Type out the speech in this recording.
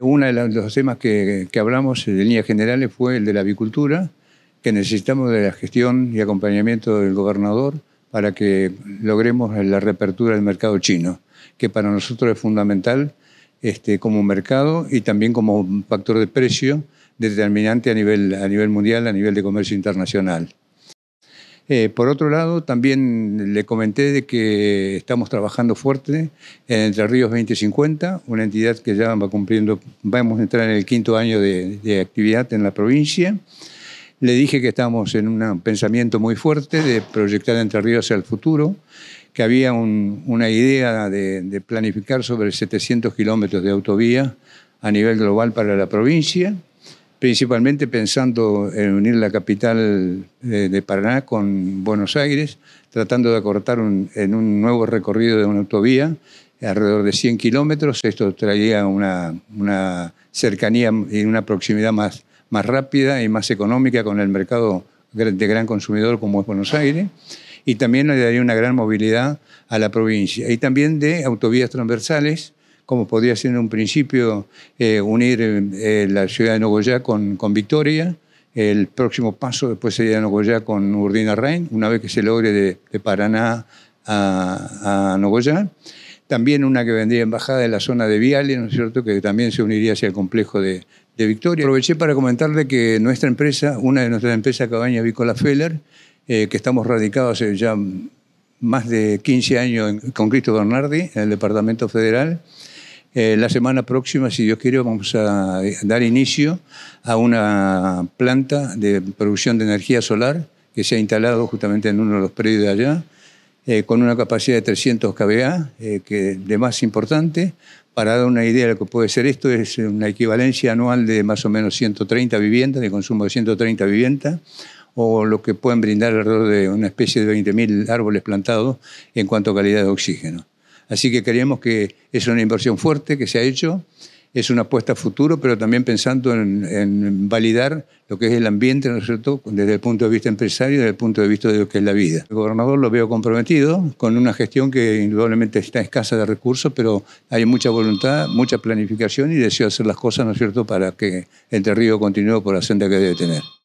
Uno de los temas que, hablamos en líneas generales fue el de la avicultura, que necesitamos de la gestión y acompañamiento del gobernador para que logremos la reapertura del mercado chino, que para nosotros es fundamental este, como mercado y también como factor de precio determinante a a nivel mundial, a nivel de comercio internacional. Eh, por otro lado, también le comenté de que estamos trabajando fuerte en Entre Ríos 2050, una entidad que ya va cumpliendo, vamos a entrar en el quinto año de, actividad en la provincia. Le dije que estamos en un pensamiento muy fuerte de proyectar Entre Ríos hacia el futuro, que había una idea de planificar sobre 700 kilómetros de autovía a nivel global para la provincia principalmente pensando en unir la capital eh, de Paraná con Buenos Aires, tratando de acortar en un nuevo recorrido de una autovía, alrededor de 100 kilómetros. Esto traería una, cercanía y una proximidad más, más rápida y más económica con el mercado de gran consumidor como es Buenos Aires. Y también le daría una gran movilidad a la provincia. Y también de autovías transversales como podría ser en un principio eh, unir eh, la ciudad de Nogoyá con, con Victoria. El próximo paso después sería Nogoyá con Urdina Rain, una vez que se logre de, Paraná a, a Nogoyá también una que vendría embajada de la zona de Viale, ¿no es cierto?, que también se uniría hacia el complejo de, Victoria. Aproveché para comentarle que nuestra empresa, una de nuestras empresas, Cabaña Vicola Feller, eh, que estamos radicados hace ya más de 15 años con Cristo Bernardi, en el Departamento Federal, eh, la semana próxima, si Dios quiere, vamos a eh, dar inicio a una planta de producción de energía solar que se ha instalado justamente en uno de los predios de allá, eh, con una capacidad de 300 kVA, que de más importante. Para dar una idea de lo que puede ser esto, es una equivalencia anual de más o menos 130 viviendas, de consumo de 130 viviendas, o lo que pueden brindar alrededor de una especie de 20.000 árboles plantados en cuanto a calidad de oxígeno. Así que creemos que es una inversión fuerte que se ha hecho, es una apuesta a futuro, pero también pensando en, validar lo que es el ambiente, ¿no es cierto?, desde el punto de vista empresario y desde el punto de vista de lo que es la vida. El gobernador lo veo comprometido con una gestión que indudablemente está escasa de recursos, pero hay mucha voluntad, mucha planificación y deseo hacer las cosas, ¿no es cierto?, para que Entre Río continúe por la senda que debe tener.